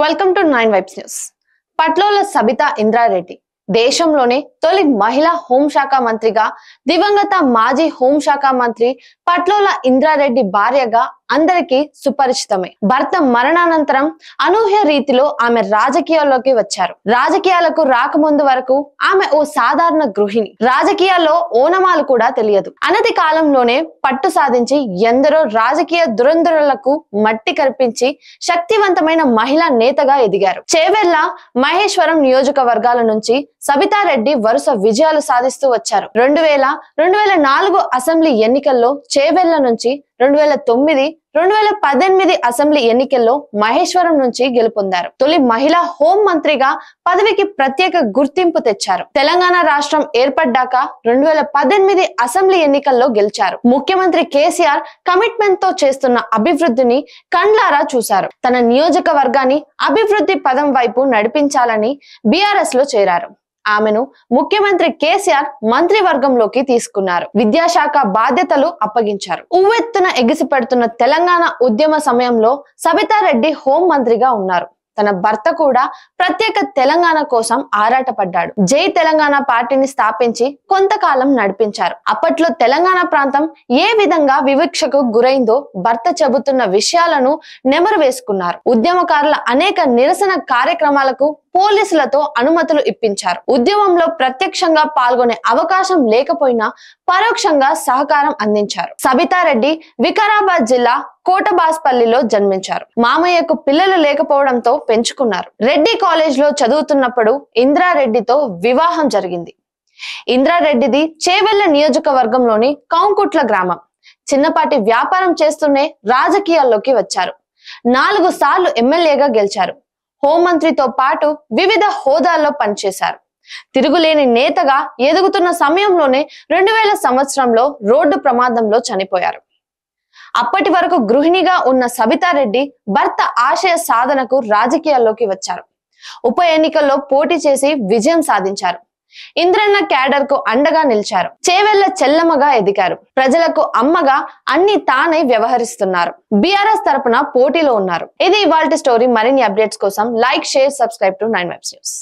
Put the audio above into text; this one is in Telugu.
welcome to nine vibes news Patlolla Sabitha Indra Reddy దేశంలోనే తొలి మహిళా హోంశాఖ మంత్రిగా దివంగత మాజీ హోంశాఖ మంత్రి పట్లోల ఇంద్రారెడ్డి భార్యగా అందరికీ సుపరిచితమే భర్త మరణానంతరం అనూహ్య రీతిలో ఆమె రాజకీయాల్లోకి వచ్చారు రాజకీయాలకు రాకముందు వరకు ఆమె ఓ సాధారణ గృహిణి రాజకీయాల్లో ఓనమాలు కూడా తెలియదు అనతి కాలంలోనే పట్టు సాధించి ఎందరో రాజకీయ దురంధరులకు మట్టి కల్పించి శక్తివంతమైన మహిళా నేతగా ఎదిగారు చేవెళ్ల మహేశ్వరం నియోజకవర్గాల నుంచి సబితారెడ్డి వరుస విజయాలు సాధిస్తూ వచ్చారు రెండు వేల రెండు వేల నాలుగు అసెంబ్లీ ఎన్నికల్లో చేవెళ్ల నుంచి రెండు వేల తొమ్మిది రెండు వేల పద్దెనిమిది అసెంబ్లీ ఎన్నికల్లో మహేశ్వరం నుంచి గెలుపొందారు తొలి మహిళా హోం మంత్రిగా పదవికి ప్రత్యేక గుర్తింపు తెచ్చారు తెలంగాణ రాష్ట్రం ఏర్పడ్డాక రెండు వేల పద్దెనిమిది అసెంబ్లీ ఎన్నికల్లో గెలిచారు ముఖ్యమంత్రి కేసీఆర్ కమిట్మెంట్ తో చేస్తున్న అభివృద్ధిని కండ్లారా చూశారు తన నియోజకవర్గాన్ని అభివృద్ధి పదం వైపు నడిపించాలని బీఆర్ఎస్ లో చేరారు ఆమెను ముఖ్యమంత్రి కేసీఆర్ మంత్రివర్గంలోకి తీసుకున్నారు విద్యాశాఖ బాధ్యతలు అప్పగించారు ఉవ్వెత్తున ఎగిసిపెడుతున్న తెలంగాణ ఉద్యమ సమయంలో సబితారెడ్డి మంత్రిగా ఉన్నారు తన భర్త కూడా ప్రత్యేక తెలంగాణ కోసం ఆరాటపడ్డాడు జై తెలంగాణ పార్టీని స్థాపించి కొంతకాలం నడిపించారు అప్పట్లో తెలంగాణ ప్రాంతం ఏ విధంగా వివక్షకు గురైందో భర్త చెబుతున్న విషయాలను నెమరు వేసుకున్నారు ఉద్యమకారుల అనేక నిరసన కార్యక్రమాలకు పోలీసులతో అనుమతులు ఇప్పించారు ఉద్యమంలో ప్రత్యక్షంగా పాల్గొనే అవకాశం లేకపోయినా పరోక్షంగా సహకారం అందించారు సబితారెడ్డి వికారాబాద్ జిల్లా కోటబాస్పల్లిలో జన్మించారు మామయ్యకు పిల్లలు లేకపోవడంతో పెంచుకున్నారు రెడ్డి కాలేజ్ లో చదువుతున్నప్పుడు ఇంద్రారెడ్డితో వివాహం జరిగింది ఇంద్రారెడ్డిది చేవెళ్ల నియోజకవర్గంలోని కౌంకుట్ల గ్రామం చిన్నపాటి వ్యాపారం చేస్తూనే రాజకీయాల్లోకి వచ్చారు నాలుగు సార్లు ఎమ్మెల్యేగా గెలిచారు హోంమంత్రితో పాటు వివిధ హోదాల్లో పనిచేశారు తిరుగులేని నేతగా ఎదుగుతున్న సమయంలోనే రెండు వేల సంవత్సరంలో రోడ్డు ప్రమాదంలో చనిపోయారు అప్పటి వరకు గృహిణిగా ఉన్న సబితారెడ్డి భర్త ఆశయ సాధనకు రాజకీయాల్లోకి వచ్చారు ఉప ఎన్నికల్లో పోటీ చేసి విజయం సాధించారు ఇంద్రన్న క్యాడర్ కు అండగా నిలిచారు చేవెళ్ల చెల్లమ్మగా ఎదిగారు ప్రజలకు అమ్మగా అన్ని తానై వ్యవహరిస్తున్నారు బీఆర్ఎస్ తరపున పోటీలో ఉన్నారు ఇది ఇవాళ స్టోరీ మరిన్ని అప్డేట్స్ కోసం like share subscribe to nine webs